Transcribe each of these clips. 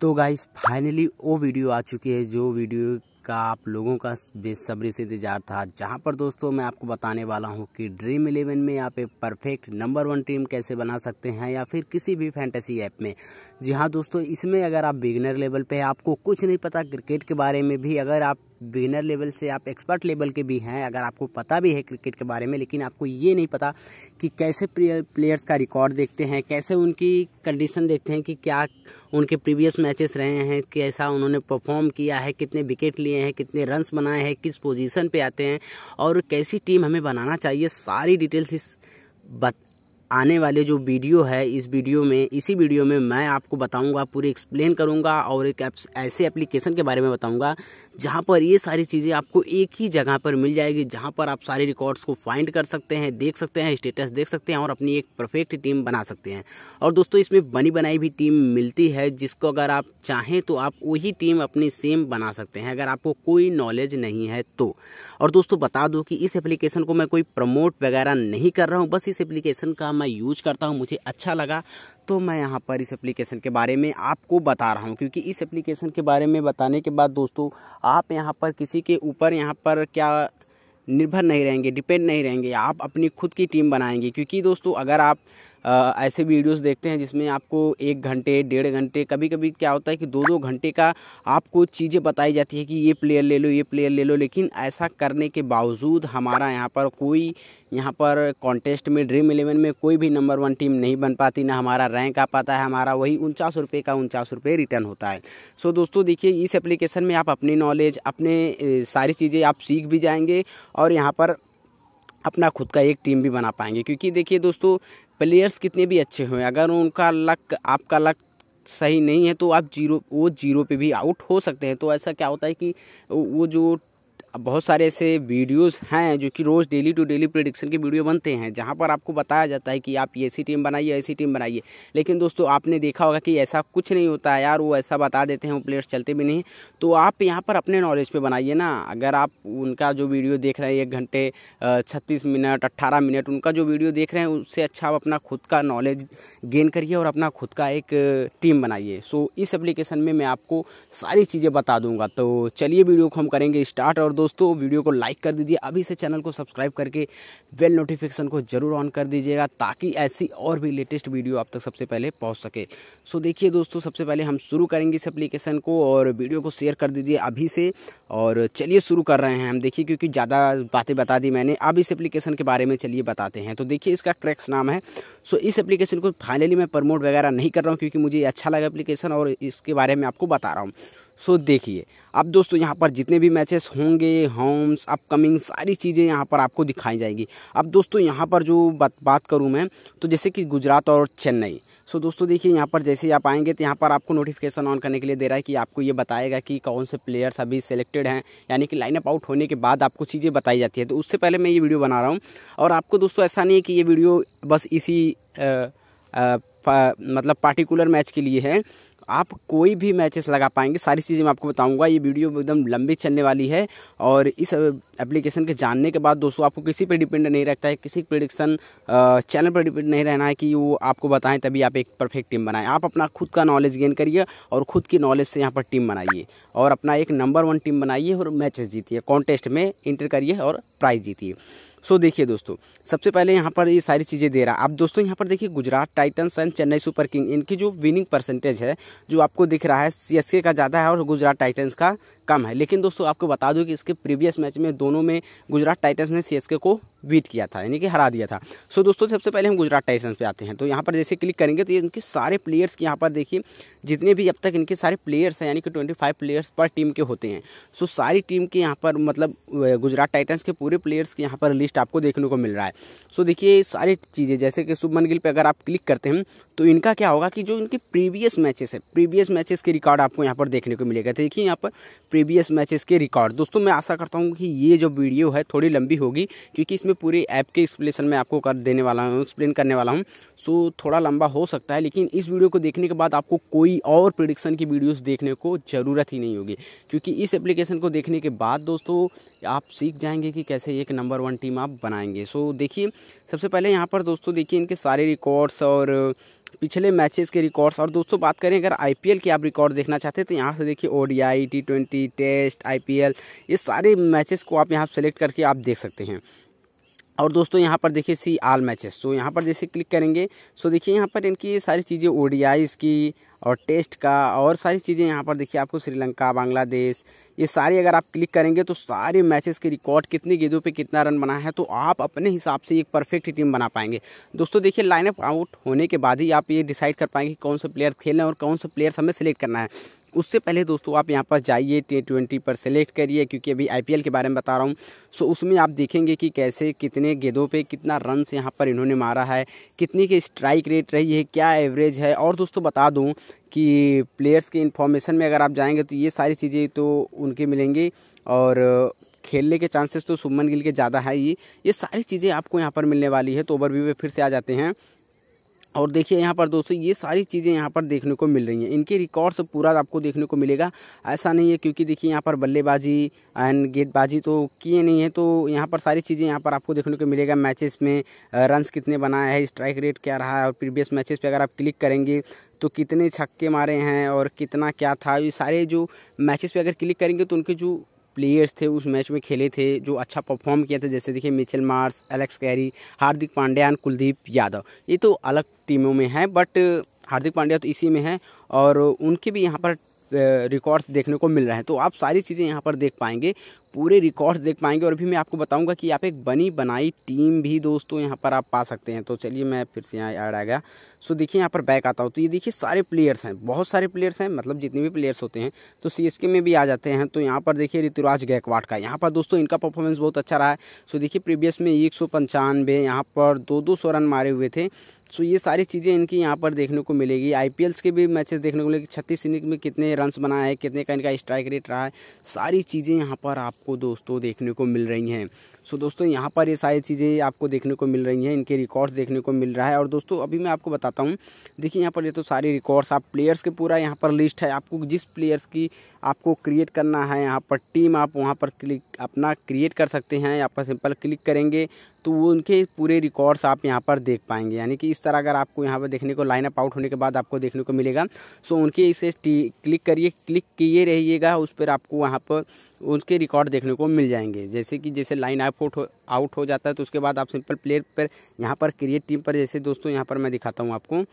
तो guys finally वो video आ चुकी है जो वीडियो का आप लोगों का बेसब्री से इंतजार था जहां पर दोस्तों मैं आपको बताने वाला हूं कि ड्रीम इलेवन में आप एक परफेक्ट नंबर वन टीम कैसे बना सकते हैं या फिर किसी भी फैंटेसी ऐप में जी हाँ दोस्तों इसमें अगर आप बिगनर लेवल पे आपको कुछ नहीं पता क्रिकेट के बारे में भी अगर आप बिगिनर लेवल से आप एक्सपर्ट लेवल के भी हैं अगर आपको पता भी है क्रिकेट के बारे में लेकिन आपको ये नहीं पता कि कैसे प्लेयर्स का रिकॉर्ड देखते हैं कैसे उनकी कंडीशन देखते हैं कि क्या उनके प्रीवियस मैचेस रहे हैं कैसा उन्होंने परफॉर्म किया है कितने विकेट लिए हैं कितने रन्स बनाए हैं किस पोजीशन पे आते हैं और कैसी टीम हमें बनाना चाहिए सारी डिटेल्स इस बत आने वाले जो वीडियो है इस वीडियो में इसी वीडियो में मैं आपको बताऊंगा पूरे एक्सप्लेन करूंगा और एक ऐसे एप्लीकेशन के बारे में बताऊंगा जहां पर ये सारी चीज़ें आपको एक ही जगह पर मिल जाएगी जहां पर आप सारे रिकॉर्ड्स को फाइंड कर सकते हैं देख सकते हैं स्टेटस देख सकते हैं और अपनी एक परफेक्ट टीम बना सकते हैं और दोस्तों इसमें बनी बनाई भी टीम मिलती है जिसको अगर आप चाहें तो आप वही टीम अपनी सेम बना सकते हैं अगर आपको कोई नॉलेज नहीं है तो और दोस्तों बता दो कि इस एप्लीकेशन को मैं कोई प्रमोट वगैरह नहीं कर रहा हूँ बस इस एप्लीकेशन का मैं यूज करता हूँ मुझे अच्छा लगा तो मैं यहाँ पर इस एप्लीकेशन के बारे में आपको बता रहा हूँ क्योंकि इस एप्लीकेशन के बारे में बताने के बाद दोस्तों आप यहाँ पर किसी के ऊपर यहाँ पर क्या निर्भर नहीं रहेंगे डिपेंड नहीं रहेंगे आप अपनी खुद की टीम बनाएंगे क्योंकि दोस्तों अगर आप ऐसे वीडियोस देखते हैं जिसमें आपको एक घंटे डेढ़ घंटे कभी कभी क्या होता है कि दो दो घंटे का आपको चीज़ें बताई जाती है कि ये प्लेयर ले लो ये प्लेयर ले लो लेकिन ऐसा करने के बावजूद हमारा यहाँ पर कोई यहाँ पर कॉन्टेस्ट में ड्रीम इलेवन में कोई भी नंबर वन टीम नहीं बन पाती ना हमारा रैंक आ पाता है हमारा वही उनचास रुपये का उनचास रुपये रिटर्न होता है सो so, दोस्तों देखिए इस एप्लीकेशन में आप अपनी नॉलेज अपने सारी चीज़ें आप सीख भी जाएंगे और यहाँ पर अपना खुद का एक टीम भी बना पाएंगे क्योंकि देखिए दोस्तों प्लेयर्स कितने भी अच्छे हों अगर उनका लक आपका लक सही नहीं है तो आप जीरो वो जीरो पे भी आउट हो सकते हैं तो ऐसा क्या होता है कि वो जो बहुत सारे ऐसे वीडियोस हैं जो कि रोज़ डेली टू डेली प्रोडिक्शन के वीडियो बनते हैं जहाँ पर आपको बताया जाता है कि आप ऐसी टीम बनाइए ऐसी टीम बनाइए लेकिन दोस्तों आपने देखा होगा कि ऐसा कुछ नहीं होता है यार वो ऐसा बता देते हैं वो प्लेयर्स चलते भी नहीं तो आप यहाँ पर अपने नॉलेज पर बनाइए ना अगर आप उनका जो वीडियो देख रहे हैं एक घंटे छत्तीस मिनट अट्ठारह मिनट उनका जो वीडियो देख रहे हैं उससे अच्छा आप अपना खुद का नॉलेज गेन करिए और अपना खुद का एक टीम बनाइए सो इस एप्लीकेशन में मैं आपको सारी चीज़ें बता दूँगा तो चलिए वीडियो को हम करेंगे स्टार्ट और दोस्तों वीडियो को लाइक कर दीजिए अभी से चैनल को सब्सक्राइब करके बेल नोटिफिकेशन को ज़रूर ऑन कर दीजिएगा ताकि ऐसी और भी लेटेस्ट वीडियो आप तक सबसे पहले पहुँच सके सो देखिए दोस्तों सबसे पहले हम शुरू करेंगे इस एप्लीकेशन को और वीडियो को शेयर कर दीजिए अभी से और चलिए शुरू कर रहे हैं हम देखिए क्योंकि ज़्यादा बातें बता दी मैंने अब इस एप्लीकेशन के बारे में चलिए बताते हैं तो देखिए इसका क्रैक्स नाम है सो इस एप्लीकेशन को फाइनली मैं प्रमोट वगैरह नहीं कर रहा हूँ क्योंकि मुझे अच्छा लगा एप्लीकेशन और इसके बारे में आपको बता रहा हूँ सो देखिए अब दोस्तों यहाँ पर जितने भी मैचेस होंगे होम्स अपकमिंग सारी चीज़ें यहाँ पर आपको दिखाई जाएगी अब दोस्तों यहाँ पर जो बात बात करूँ मैं तो जैसे कि गुजरात और चेन्नई सो so, दोस्तों देखिए यहाँ पर जैसे ही आप आएंगे तो यहाँ पर आपको नोटिफिकेशन ऑन करने के लिए दे रहा है कि आपको ये बताएगा कि कौन से प्लेयर्स अभी सेलेक्टेड हैं यानी कि लाइनअप आउट होने के बाद आपको चीज़ें बताई जाती है तो उससे पहले मैं ये वीडियो बना रहा हूँ और आपको दोस्तों ऐसा नहीं है कि ये वीडियो बस इसी आ, आ, पा, मतलब पार्टिकुलर मैच के लिए है आप कोई भी मैचेस लगा पाएंगे सारी चीज़ें मैं आपको बताऊंगा ये वीडियो एकदम लंबी चलने वाली है और इस एप्लीकेशन के जानने के बाद दोस्तों आपको किसी पर डिपेंड नहीं रखता है किसी प्रडिक्शन चैनल पर डिपेंड नहीं रहना है कि वो आपको बताएं तभी आप एक परफेक्ट टीम बनाएं आप अपना खुद का नॉलेज गेन करिए और खुद की नॉलेज से यहाँ पर टीम बनाइए और अपना एक नंबर वन टीम बनाइए और मैचेस जीतिए कॉन्टेस्ट में इंटर करिए और प्राइज़ जीतिए सो देखिए दोस्तों सबसे पहले यहाँ पर ये सारी चीज़ें दे रहा है आप दोस्तों यहाँ पर देखिए Gujarat Titans and Chennai Super King इनकी जो विनिंग परसेंटेज है जो आपको दिख रहा है सी का ज़्यादा है और गुजरात टाइटन्स का कम है लेकिन दोस्तों आपको बता दूं कि इसके प्रीवियस मैच में दोनों में गुजरात टाइटन्स ने सीएसके को बीट किया था यानी कि हरा दिया था सो दोस्तों सबसे पहले हम गुजरात टाइटन्स पे आते हैं तो यहाँ पर जैसे क्लिक करेंगे तो ये इनके सारे प्लेयर्स की यहाँ पर देखिए जितने भी अब तक इनके सारे प्लेयर्स हैं यानी कि ट्वेंटी फाइव प्लेयर्स पर टीम के होते हैं सो सारी टीम के यहाँ पर मतलब गुजरात टाइटन्स के पूरे प्लेयर्स की यहाँ पर लिस्ट आपको देखने को मिल रहा है सो देखिए सारी चीज़ें जैसे कि शुभमन गिल पर अगर आप क्लिक करते हैं तो इनका क्या होगा कि जो इनके प्रीवियस मैचेस है प्रीवियस मैचेस के रिकॉर्ड आपको यहाँ पर देखने को मिलेगा तो देखिए यहाँ पर प्रीवियस मैचेस के रिकॉर्ड दोस्तों मैं आशा करता हूँ कि ये जो वीडियो है थोड़ी लंबी होगी क्योंकि इसमें पूरे ऐप के एक्सप्लेसन में आपको कर देने वाला हूँ एक्सप्लेन करने वाला हूँ सो थोड़ा लंबा हो सकता है लेकिन इस वीडियो को देखने के बाद आपको कोई और प्रिडिक्शन की वीडियोज़ देखने को ज़रूरत ही नहीं होगी क्योंकि इस एप्लीकेशन को देखने के बाद दोस्तों आप सीख जाएंगे कि कैसे एक नंबर वन टीम आप बनाएंगे सो देखिए सबसे पहले यहाँ पर दोस्तों देखिए इनके सारे रिकॉर्ड्स और पिछले मैचेस के रिकॉर्ड्स और दोस्तों बात करें अगर आईपीएल के आप रिकॉर्ड देखना चाहते हैं तो यहाँ से देखिए ODI T twenty Test IPL ये सारे मैचेस को आप यहाँ सेलेक्ट करके आप देख सकते हैं और दोस्तों यहाँ पर देखिए सी आल मैचेस तो यहाँ पर जैसे क्लिक करेंगे सो देखिए यहाँ पर इनकी ये सारी चीज़ें ओ की और टेस्ट का और सारी चीज़ें यहाँ पर देखिए आपको श्रीलंका बांग्लादेश ये सारी अगर आप क्लिक करेंगे तो सारे मैचेस के रिकॉर्ड कितनी गेंदों पे कितना रन बना है तो आप अपने हिसाब से एक परफेक्ट टीम बना पाएंगे दोस्तों देखिए लाइनअप आउट होने के बाद ही आप ये डिसाइड कर पाएंगे कि कौन सा प्लेयर खेलना है और कौन सा प्लेयर हमें सेलेक्ट करना है उससे पहले दोस्तों आप यहाँ पर जाइए टी ट्वेंटी पर सेलेक्ट करिए क्योंकि अभी आईपीएल के बारे में बता रहा हूँ सो उसमें आप देखेंगे कि कैसे कितने गेंदों पे कितना रन यहाँ पर इन्होंने मारा है कितनी की स्ट्राइक रेट रही है क्या एवरेज है और दोस्तों बता दूँ कि प्लेयर्स के इन्फॉर्मेशन में अगर आप जाएँगे तो ये सारी चीज़ें तो उनके मिलेंगी और खेलने के चांसेस तो सुमन गिल के ज़्यादा है ही ये सारी चीज़ें आपको यहाँ पर मिलने वाली है तो ओवरव्यू में फिर से आ जाते हैं और देखिए यहाँ पर दोस्तों ये सारी चीज़ें यहाँ पर देखने को मिल रही हैं इनके रिकॉर्ड्स पूरा आपको देखने को मिलेगा ऐसा नहीं है क्योंकि देखिए यहाँ पर बल्लेबाजी एंड गेंदबाजी तो किए नहीं है तो यहाँ पर सारी चीज़ें यहाँ पर आपको देखने को मिलेगा मैचेस में रन्स कितने बनाए हैं स्ट्राइक रेट क्या रहा है और प्रीवियस मैचेस पर अगर आप क्लिक करेंगे तो कितने छक्के मारे हैं और कितना क्या था ये सारे जो मैचेस पे अगर क्लिक करेंगे तो उनके जो प्लेयर्स थे उस मैच में खेले थे जो अच्छा परफॉर्म किया था जैसे देखिए Mitchell Marsh Alex Carey Hardik Pandya and Kuldeep Yadav ये तो अलग टीमों में हैं बट हार्दिक पांड्या तो इसी में हैं और उनके भी यहाँ पर रिकॉर्ड्स देखने को मिल रहे हैं तो आप सारी चीज़ें यहाँ पर देख पाएंगे पूरे रिकॉर्ड्स देख पाएंगे और भी मैं आपको बताऊंगा कि आप एक बनी बनाई टीम भी दोस्तों यहाँ पर आप पा सकते हैं तो चलिए मैं फिर से यहाँ ऐड आ गया सो देखिए यहाँ पर बैक आता हूँ तो ये देखिए सारे प्लेयर्स हैं बहुत सारे प्लेयर्स हैं मतलब जितने भी प्लेयर्स होते हैं तो सी में भी आ जाते हैं तो यहाँ पर देखिए ऋतुराज गायकवाड़ का यहाँ पर दोस्तों इनका परफॉर्मेंस बहुत अच्छा रहा है सो देखिए प्रीवियस में एक सौ यहाँ पर दो दो सौ रन मारे हुए थे सो ये सारी चीज़ें इनकी यहाँ पर देखने को मिलेगी आई के भी मैचेस देखने को मिलेगी छत्तीस इनिंग में कितने रन्स बनाए हैं कितने का इनका स्ट्राइक रेट रहा है सारी चीज़ें यहाँ पर आपको दोस्तों देखने को मिल रही हैं सो दोस्तों यहाँ पर ये सारी चीज़ें आपको देखने को मिल रही हैं इनके रिकॉर्ड्स देखने को मिल रहा है और दोस्तों अभी मैं आपको बताता हूँ देखिए यहाँ पर ये तो सारे रिकॉर्ड्स आप प्लेयर्स के पूरा यहाँ पर लिस्ट है आपको जिस प्लेयर्स की आपको क्रिएट करना है यहाँ पर टीम आप वहाँ पर क्लिक अपना क्रिएट कर सकते हैं यहाँ पर सिंपल क्लिक करेंगे तो वो उनके पूरे रिकॉर्ड्स आप यहाँ पर देख पाएंगे यानी कि इस तरह अगर आपको यहाँ पर देखने को लाइन अप आउट होने के बाद आपको देखने को मिलेगा सो उनके इसे क्लिक करिए क्लिक किए रहिएगा उस पर आपको वहाँ पर उसके रिकॉर्ड देखने को मिल जाएंगे जैसे कि जैसे लाइन आउट हो आउट हो जाता है तो उसके बाद आप सिंपल प्लेयर पर यहाँ पर क्रिएट टीम पर जैसे दोस्तों यहाँ पर मैं दिखाता हूँ आपको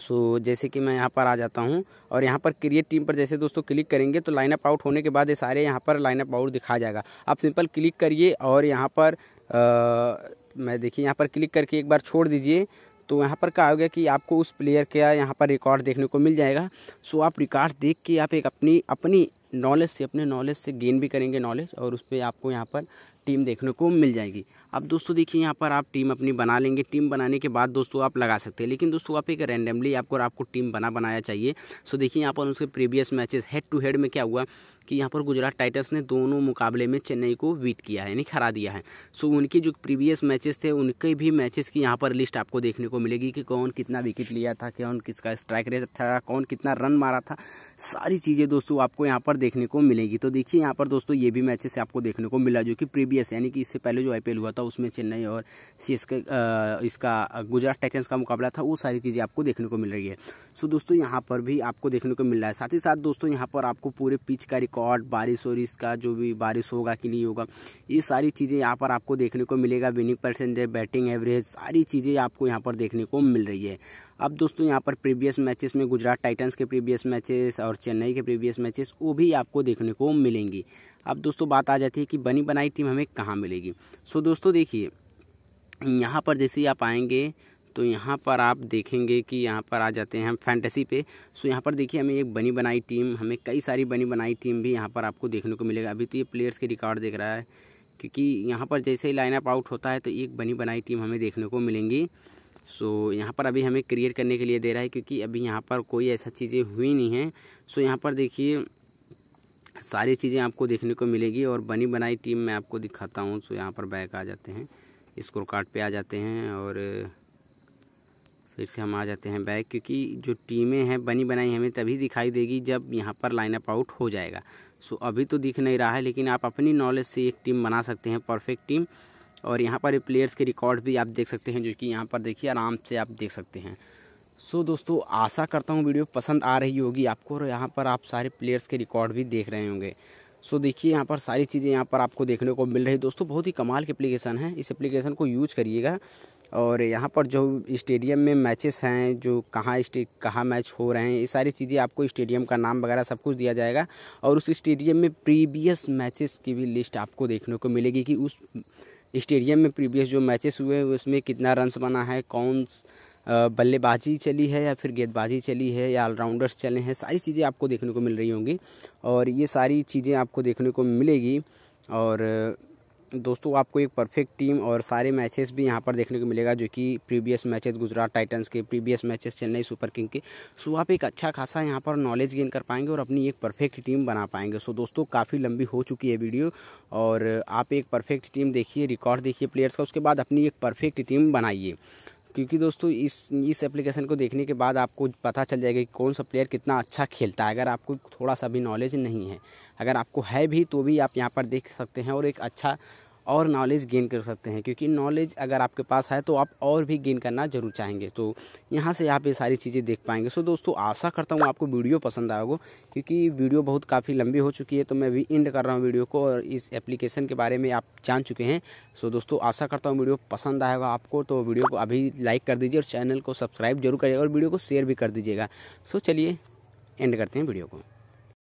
सो so, जैसे कि मैं यहाँ पर आ जाता हूँ और यहाँ पर क्रिएट टीम पर जैसे दोस्तों क्लिक करेंगे तो लाइन अप आउट होने के बाद ये सारे यहाँ पर लाइन अप आउट दिखा जाएगा आप सिंपल क्लिक करिए और यहाँ पर मैं देखिए यहाँ पर क्लिक करके एक बार छोड़ दीजिए तो यहाँ पर क्या हो गया कि आपको उस प्लेयर का यहाँ पर रिकॉर्ड देखने को मिल जाएगा सो आप रिकॉर्ड देख के आप एक अपनी अपनी नॉलेज से अपने नॉलेज से गेन भी करेंगे नॉलेज और उस पर आपको यहाँ पर टीम देखने को मिल जाएगी अब दोस्तों देखिए यहाँ पर आप टीम अपनी बना लेंगे टीम बनाने के बाद दोस्तों आप लगा सकते हैं लेकिन दोस्तों आप एक रैंडमली आपको आपको टीम बना बनाया चाहिए सो देखिए यहाँ पर उसके previous matches head to head में क्या हुआ कि यहाँ पर गुजरात टाइटन्स ने दोनों मुकाबले में चेन्नई को वीट किया है यानी हरा दिया है सो उनके जो प्रीवियस मैचेस थे उनके भी मैचेस की यहाँ पर लिस्ट आपको देखने को मिलेगी कि कौन कितना विकेट लिया था कौन किसका स्ट्राइक रेट था कौन कितना रन मारा था सारी चीज़ें दोस्तों आपको यहाँ पर देखने को मिलेगी तो देखिए यहाँ पर दोस्तों ये भी मैचेस आपको देखने को मिला जो कि प्री एस यानी कि इससे पहले जो आईपीएल हुआ था उसमें चेन्नई और के इसका गुजरात टाइटन्स का मुकाबला था वो सारी चीज़ें आपको देखने को मिल रही है सो दोस्तों यहाँ पर भी आपको देखने को मिल रहा है साथ ही साथ दोस्तों यहाँ पर आपको पूरे पिच का रिकॉर्ड बारिश और इसका जो भी बारिश होगा कि नहीं होगा ये सारी चीज़ें यहाँ पर आपको देखने को मिलेगा विनिंग परसेंटेज बैटिंग एवरेज सारी चीज़ें आपको यहाँ पर देखने को मिल रही है अब दोस्तों यहाँ पर प्रीवियस मैचेस में गुजरात टाइटंस के प्रीवियस मैचेस और चेन्नई के प्रीवियस मैचेस वो भी आपको देखने को मिलेंगी अब दोस्तों बात आ जाती है कि बनी बनाई टीम हमें कहाँ मिलेगी सो दोस्तों देखिए यहाँ पर जैसे आप आएंगे तो यहाँ पर आप देखेंगे कि यहाँ पर आ जाते हैं हम फैंटेसी पे सो यहाँ पर देखिए हमें एक बनी बनाई टीम हमें कई सारी बनी बनाई टीम भी यहाँ पर आपको देखने को मिलेगा अभी तो ये प्लेयर्स के रिकॉर्ड देख रहा है क्योंकि यहाँ पर जैसे ही लाइनअप आउट होता है तो एक बनी बनाई टीम हमें देखने को मिलेंगी सो so, यहाँ पर अभी हमें क्रिएट करने के लिए दे रहा है क्योंकि अभी यहाँ पर कोई ऐसा चीज़ें हुई नहीं है सो so, यहाँ पर देखिए सारी चीज़ें आपको देखने को मिलेगी और बनी बनाई टीम मैं आपको दिखाता हूँ सो so, यहाँ पर बैक आ जाते हैं स्कोर कार्ड पे आ जाते हैं और फिर से हम आ जाते हैं बैक क्योंकि जो टीमें हैं बनी बनाई हमें तभी दिखाई देगी जब यहाँ पर लाइनअप आउट हो जाएगा सो अभी तो दिख नहीं रहा है लेकिन आप अपनी नॉलेज से एक टीम बना सकते हैं परफेक्ट टीम और यहाँ पर प्लेयर्स के रिकॉर्ड भी आप देख सकते हैं जो कि यहाँ पर देखिए आराम से आप देख सकते हैं सो so, दोस्तों आशा करता हूँ वीडियो पसंद आ रही होगी आपको और यहाँ पर आप सारे प्लेयर्स के रिकॉर्ड भी देख रहे होंगे सो so, देखिए यहाँ पर सारी चीज़ें यहाँ पर आपको देखने को मिल रही दोस्तों बहुत ही कमाल की एप्लीकेशन है इस एप्लीकेशन को यूज करिएगा और यहाँ पर जो स्टेडियम में मैचेस हैं जो कहाँ कहाँ मैच हो रहे हैं ये सारी चीज़ें आपको स्टेडियम का नाम वगैरह सब कुछ दिया जाएगा और उस स्टेडियम में प्रीवियस मैचेस की भी लिस्ट आपको देखने को मिलेगी कि उस स्टेडियम में प्रीवियस जो मैचेस हुए उसमें कितना रन्स बना है कौन बल्लेबाजी चली है या फिर गेंदबाजी चली है या ऑलराउंडर्स चले हैं सारी चीज़ें आपको देखने को मिल रही होंगी और ये सारी चीज़ें आपको देखने को मिलेगी और दोस्तों आपको एक परफेक्ट टीम और सारे मैचेस भी यहाँ पर देखने को मिलेगा जो कि प्रीवियस मैचेस गुजरात टाइटंस के previous matches Chennai Super King के सो आप एक अच्छा खासा यहाँ पर नॉलेज गेन कर पाएंगे और अपनी एक परफेक्ट टीम बना पाएंगे सो दोस्तों काफ़ी लंबी हो चुकी है वीडियो और आप एक परफेक्ट टीम देखिए रिकॉर्ड देखिए प्लेयर्स का उसके बाद अपनी एक परफेक्ट टीम बनाइए क्योंकि दोस्तों इस इस एप्लीकेशन को देखने के बाद आपको पता चल जाएगा कि कौन सा प्लेयर कितना अच्छा खेलता है अगर आपको थोड़ा सा भी नॉलेज नहीं है अगर आपको है भी तो भी आप यहाँ पर देख सकते हैं और एक अच्छा और नॉलेज गेन कर सकते हैं क्योंकि नॉलेज अगर आपके पास है तो आप और भी गेन करना जरूर चाहेंगे तो यहाँ से आप ये सारी चीज़ें देख पाएंगे सो दोस्तों आशा करता हूँ आपको वीडियो पसंद आएगा क्योंकि वीडियो बहुत काफ़ी लंबी हो चुकी है तो मैं भी एंड कर रहा हूँ वीडियो को और इस एप्लीकेशन के बारे में आप जान चुके हैं सो दोस्तों आशा करता हूँ वीडियो पसंद आएगा आपको तो वीडियो को अभी लाइक कर दीजिए और चैनल को सब्सक्राइब जरूर करिएगा और वीडियो को शेयर भी कर दीजिएगा सो चलिए एंड करते हैं वीडियो को